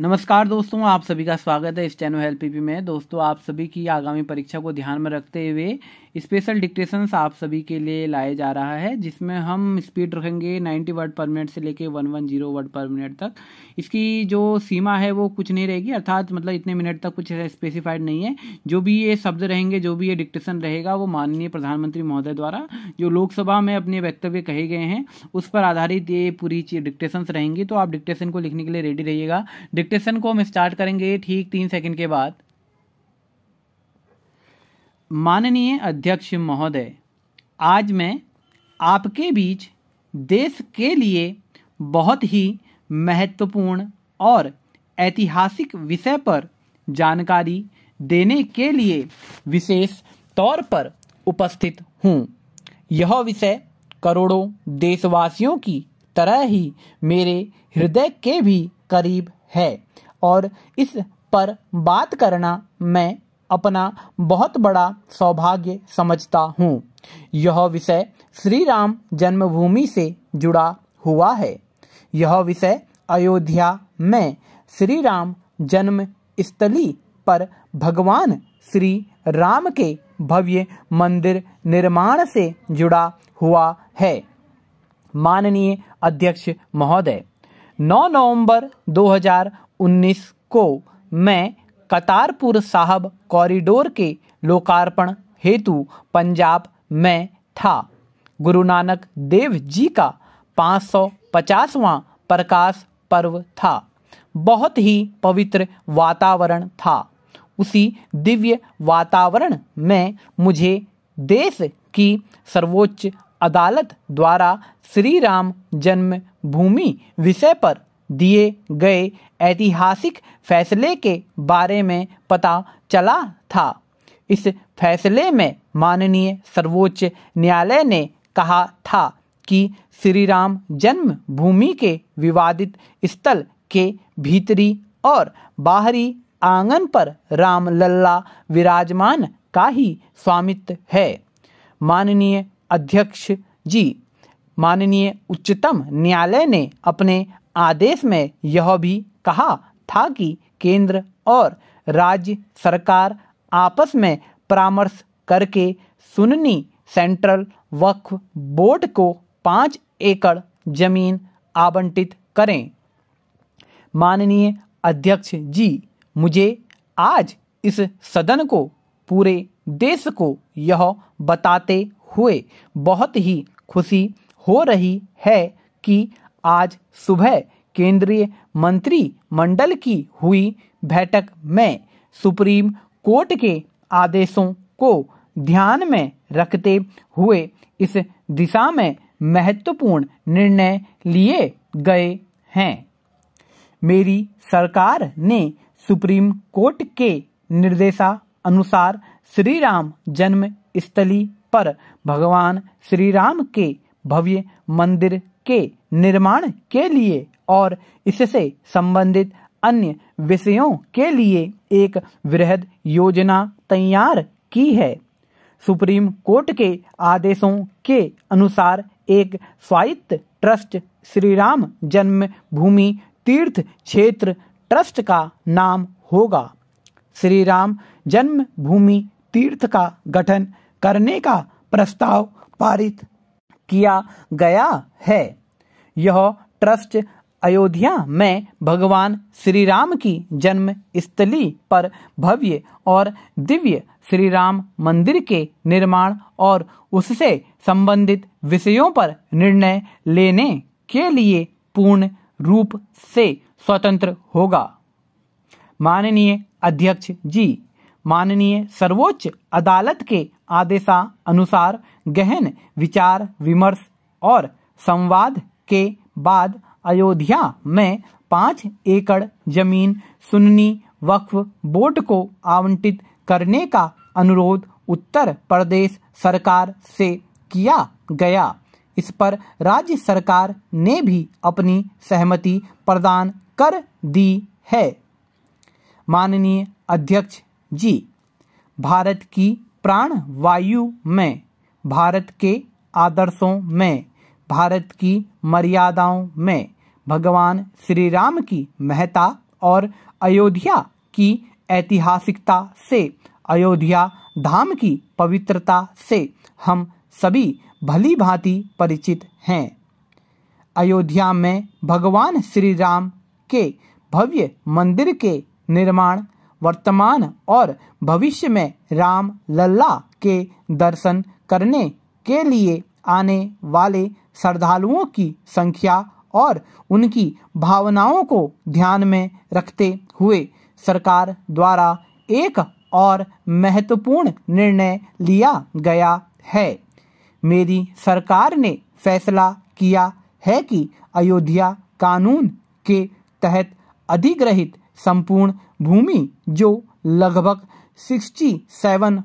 नमस्कार दोस्तों आप सभी का स्वागत है इस चैनल हेल्प में दोस्तों आप सभी की आगामी परीक्षा को ध्यान में रखते हुए स्पेशल डिक्टेशंस आप सभी के लिए लाए जा रहा है जिसमें हम स्पीड रखेंगे 90 वर्ड पर मिनट से लेके 110 वर्ड पर मिनट तक इसकी जो सीमा है वो कुछ नहीं रहेगी अर्थात मतलब इतने मिनट तक कुछ स्पेसिफाइड नहीं है जो भी ये शब्द रहेंगे जो भी ये डिक्टेशन रहेगा वो माननीय प्रधानमंत्री महोदय द्वारा जो लोकसभा में अपने वक्तव्य कहे गए हैं उस पर आधारित ये पूरी डिक्टेशंस रहेंगी तो आप डिक्टेशन को लिखने के लिए रेडी रहिएगा डिक्टेशन को हम स्टार्ट करेंगे ठीक तीन सेकेंड के बाद माननीय अध्यक्ष महोदय आज मैं आपके बीच देश के लिए बहुत ही महत्वपूर्ण और ऐतिहासिक विषय पर जानकारी देने के लिए विशेष तौर पर उपस्थित हूँ यह विषय करोड़ों देशवासियों की तरह ही मेरे हृदय के भी करीब है और इस पर बात करना मैं अपना बहुत बड़ा सौभाग्य समझता हूँ यह विषय श्री राम जन्मभूमि से जुड़ा हुआ है यह विषय अयोध्या में श्री राम जन्म स्थली पर भगवान श्री राम के भव्य मंदिर निर्माण से जुड़ा हुआ है माननीय अध्यक्ष महोदय 9 नवंबर 2019 को मैं कतारपुर साहब कॉरिडोर के लोकार्पण हेतु पंजाब में था गुरु नानक देव जी का 550वां प्रकाश पर्व था बहुत ही पवित्र वातावरण था उसी दिव्य वातावरण में मुझे देश की सर्वोच्च अदालत द्वारा श्री राम जन्म भूमि विषय पर दिए गए ऐतिहासिक फैसले के बारे में पता चला था इस फैसले में माननीय सर्वोच्च न्यायालय ने कहा था कि श्री राम जन्मभूमि के विवादित स्थल के भीतरी और बाहरी आंगन पर लल्ला विराजमान का ही स्वामित्व है माननीय अध्यक्ष जी माननीय उच्चतम न्यायालय ने अपने आदेश में यह भी कहा था कि केंद्र और राज्य सरकार आपस में परामर्श करके सुननी सेंट्रल वक्फ बोर्ड को पाँच एकड़ जमीन आवंटित करें माननीय अध्यक्ष जी मुझे आज इस सदन को पूरे देश को यह बताते हुए बहुत ही खुशी हो रही है कि आज सुबह केंद्रीय मंत्रिमंडल की हुई बैठक में सुप्रीम कोर्ट के आदेशों को ध्यान में रखते हुए इस दिशा में महत्वपूर्ण निर्णय लिए गए हैं मेरी सरकार ने सुप्रीम कोर्ट के अनुसार श्री राम जन्म स्थली पर भगवान श्री राम के भव्य मंदिर के निर्माण के लिए और इससे संबंधित अन्य विषयों के लिए एक वृहद योजना तैयार की है सुप्रीम कोर्ट के आदेशों के अनुसार एक स्वायत्त ट्रस्ट श्री राम भूमि तीर्थ क्षेत्र ट्रस्ट का नाम होगा श्री राम भूमि तीर्थ का गठन करने का प्रस्ताव पारित किया गया है यह ट्रस्ट अयोध्या में भगवान श्री राम की जन्म स्थली पर भव्य और दिव्य श्री राम मंदिर के निर्माण और उससे संबंधित विषयों पर निर्णय लेने के लिए पूर्ण रूप से स्वतंत्र होगा माननीय अध्यक्ष जी माननीय सर्वोच्च अदालत के अनुसार गहन विचार विमर्श और संवाद के बाद अयोध्या में पांच एकड़ जमीन सुन्नी वक्फ बोर्ड को आवंटित करने का अनुरोध उत्तर प्रदेश सरकार से किया गया इस पर राज्य सरकार ने भी अपनी सहमति प्रदान कर दी है माननीय अध्यक्ष जी भारत की प्राण वायु में भारत के आदर्शों में भारत की मर्यादाओं में भगवान श्री राम की महता और अयोध्या की ऐतिहासिकता से अयोध्या धाम की पवित्रता से हम सभी भली भांति परिचित हैं अयोध्या में भगवान श्री राम के भव्य मंदिर के निर्माण वर्तमान और भविष्य में राम लल्ला के दर्शन करने के लिए आने वाले श्रद्धालुओं की संख्या और उनकी भावनाओं को ध्यान में रखते हुए सरकार द्वारा एक और महत्वपूर्ण निर्णय लिया गया है मेरी सरकार ने फैसला किया है कि अयोध्या कानून के तहत अधिग्रहित संपूर्ण भूमि जो लगभग sixty seven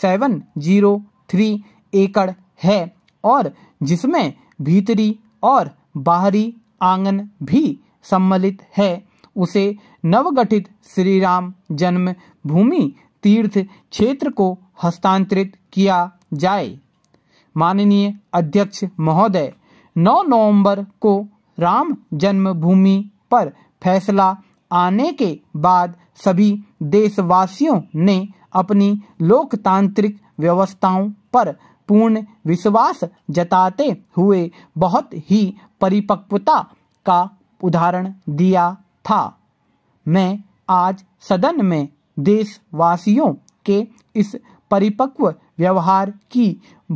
seven zero three एकड़ है और जिसमें भीतरी और बाहरी आंगन भी सम्मिलित है उसे नवगठित श्री राम जन्म भूमि तीर्थ क्षेत्र को हस्तांतरित किया जाए माननीय अध्यक्ष महोदय 9 नवंबर को राम जन्मभूमि पर फैसला आने के बाद सभी देशवासियों ने अपनी लोकतांत्रिक व्यवस्थाओं पर पूर्ण विश्वास जताते हुए बहुत ही परिपक्वता का उदाहरण दिया था मैं आज सदन में देशवासियों के इस परिपक्व व्यवहार की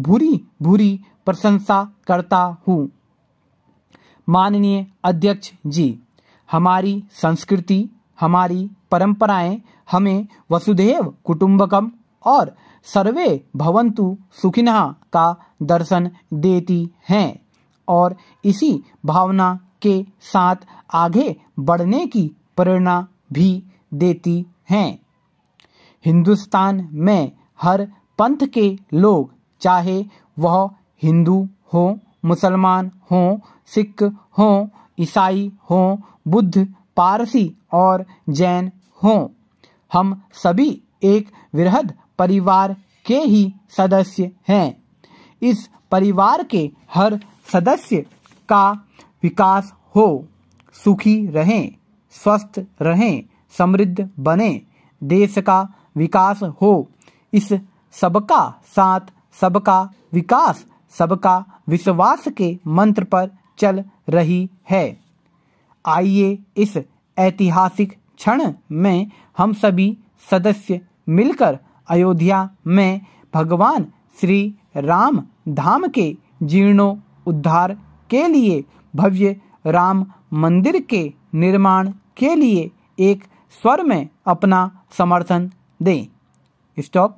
भूरी भूरी प्रशंसा करता हूँ माननीय अध्यक्ष जी हमारी संस्कृति हमारी परंपराएं हमें वसुधैव कुटुंबकम और सर्वे भवंतु सुखिनः का दर्शन देती हैं और इसी भावना के साथ आगे बढ़ने की प्रेरणा भी देती हैं हिंदुस्तान में हर पंथ के लोग चाहे वह हिंदू हो मुसलमान हो सिख हो ईसाई हो बुद्ध पारसी और जैन हो हम सभी एक विरहद परिवार के ही सदस्य हैं इस परिवार के हर सदस्य का विकास हो सुखी रहें स्वस्थ रहें समृद्ध बने देश का विकास हो इस सबका साथ सबका विकास सबका विश्वास के मंत्र पर चल रही है आइए इस ऐतिहासिक क्षण में हम सभी सदस्य मिलकर अयोध्या में भगवान श्री राम धाम के जीर्णो उद्धार के लिए भव्य राम मंदिर के निर्माण के लिए एक स्वर में अपना समर्थन दें स्टॉप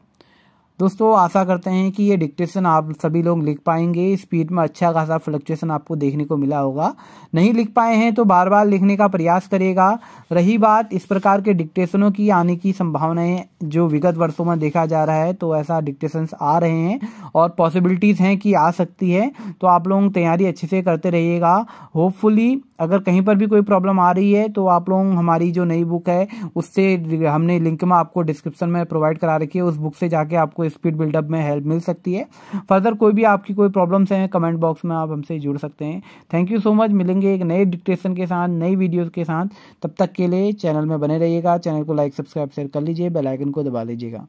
दोस्तों आशा करते हैं कि ये डिक्टेशन आप सभी लोग लिख पाएंगे स्पीड में अच्छा खासा फ्लक्चुएसन आपको देखने को मिला होगा नहीं लिख पाए हैं तो बार बार लिखने का प्रयास करेगा रही बात इस प्रकार के डिक्टेशनों की आने की संभावनाएं जो विगत वर्षों में देखा जा रहा है तो ऐसा डिक्टेशंस आ रहे हैं और पॉसिबिलिटीज़ हैं कि आ सकती है तो आप लोग तैयारी अच्छे से करते रहिएगा होपफुली अगर कहीं पर भी कोई प्रॉब्लम आ रही है तो आप लोग हमारी जो नई बुक है उससे हमने लिंक में आपको डिस्क्रिप्शन में प्रोवाइड करा रखी है उस बुक से जाके आपको स्पीड बिल्डअप में हेल्प मिल सकती है फर्दर कोई भी आपकी कोई प्रॉब्लम्स हैं कमेंट बॉक्स में आप हमसे जुड़ सकते हैं थैंक यू सो मच मिलेंगे एक नए डिक्टेशन के साथ नई वीडियोज़ के साथ तब तक के लिए चैनल में बने रहिएगा चैनल को लाइक सब्सक्राइब शेयर कर लीजिए बेलाइकन को दबा लीजिएगा